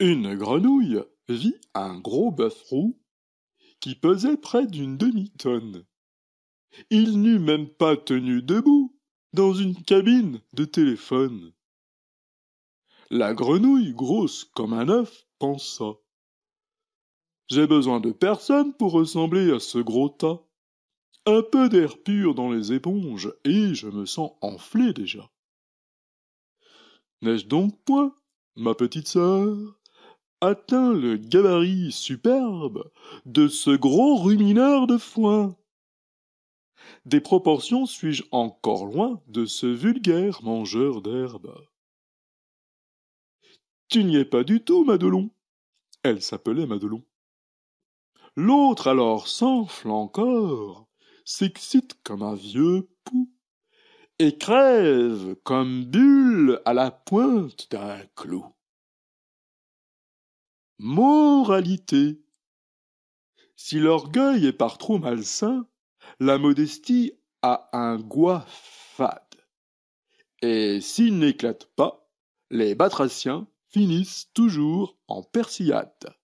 Une grenouille vit un gros bœuf roux qui pesait près d'une demi-tonne. Il n'eût même pas tenu debout dans une cabine de téléphone. La grenouille, grosse comme un œuf, pensa. J'ai besoin de personne pour ressembler à ce gros tas. Un peu d'air pur dans les éponges, et je me sens enflé déjà. N'ai-je donc point, ma petite sœur, atteint le gabarit superbe de ce gros rumineur de foin. Des proportions suis-je encore loin de ce vulgaire mangeur d'herbe. Tu n'y es pas du tout, Madelon. Elle s'appelait Madelon. L'autre alors s'enfle encore, s'excite comme un vieux pou, et crève comme bulle à la pointe d'un clou. Moralité. Si l'orgueil est par trop malsain, la modestie a un goût fade. Et s'il n'éclate pas, les batraciens finissent toujours en persillade.